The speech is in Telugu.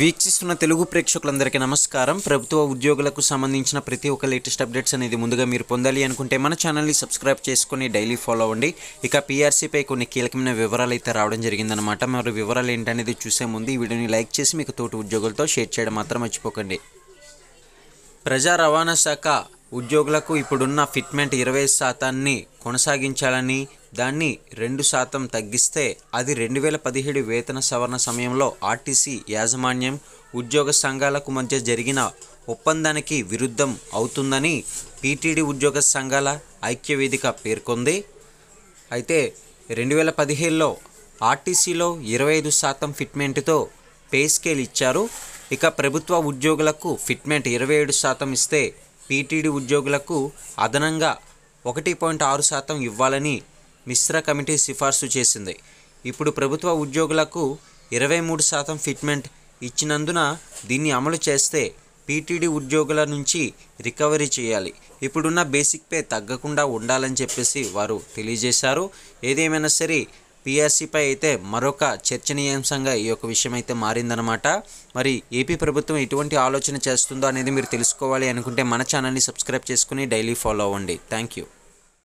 వీక్షిస్తున్న తెలుగు ప్రేక్షకులందరికీ నమస్కారం ప్రభుత్వ ఉద్యోగులకు సంబంధించిన ప్రతి ఒక్క లేటెస్ట్ అప్డేట్స్ అనేది ముందుగా మీరు పొందాలి అనుకుంటే మన ఛానల్ని సబ్స్క్రైబ్ చేసుకుని డైలీ ఫాలో అవ్వండి ఇక పీఆర్సీపై కొన్ని కీలకమైన వివరాలు అయితే రావడం జరిగిందనమాట మరి వివరాలు ఏంటనేది చూసే ముందు ఈ వీడియోని లైక్ చేసి మీకు తోటి ఉద్యోగులతో షేర్ చేయడం మాత్రం మర్చిపోకండి ప్రజా రవాణా శాఖ ఉద్యోగులకు ఇప్పుడున్న ఫిట్మెంట్ ఇరవై శాతాన్ని కొనసాగించాలని దాన్ని రెండు శాతం తగ్గిస్తే అది రెండు వేల పదిహేడు వేతన సవరణ సమయంలో ఆర్టీసీ యాజమాన్యం ఉద్యోగ సంఘాలకు మధ్య జరిగిన ఒప్పందానికి విరుద్ధం అవుతుందని పీటీడీ ఉద్యోగ సంఘాల ఐక్యవేదిక పేర్కొంది అయితే రెండు వేల పదిహేడులో ఆర్టీసీలో ఇరవై ఐదు శాతం ఫిట్మెంట్తో పే స్కేల్ ఇచ్చారు ఇక ప్రభుత్వ ఉద్యోగులకు ఫిట్మెంట్ ఇరవై ఏడు శాతం ఇస్తే పీటీడీ ఉద్యోగులకు అదనంగా ఒకటి పాయింట్ ఆరు శాతం ఇవ్వాలని మిశ్రా కమిటీ సిఫార్సు చేసింది ఇప్పుడు ప్రభుత్వ ఉద్యోగులకు ఇరవై మూడు శాతం ఫిట్మెంట్ ఇచ్చినందున దీన్ని అమలు చేస్తే పీటీడీ ఉద్యోగుల నుంచి రికవరీ చేయాలి ఇప్పుడున్న బేసిక్ పే తగ్గకుండా ఉండాలని చెప్పేసి వారు తెలియజేశారు ఏదేమైనా సరే పిఆర్సీపై అయితే మరొక చర్చనీయాంశంగా ఈ యొక్క విషయం అయితే మారిందనమాట మరి ఏపీ ప్రభుత్వం ఎటువంటి ఆలోచన చేస్తుందో అనేది మీరు తెలుసుకోవాలి అనుకుంటే మన ఛానల్ని సబ్స్క్రైబ్ చేసుకుని డైలీ ఫాలో అవ్వండి థ్యాంక్ యూ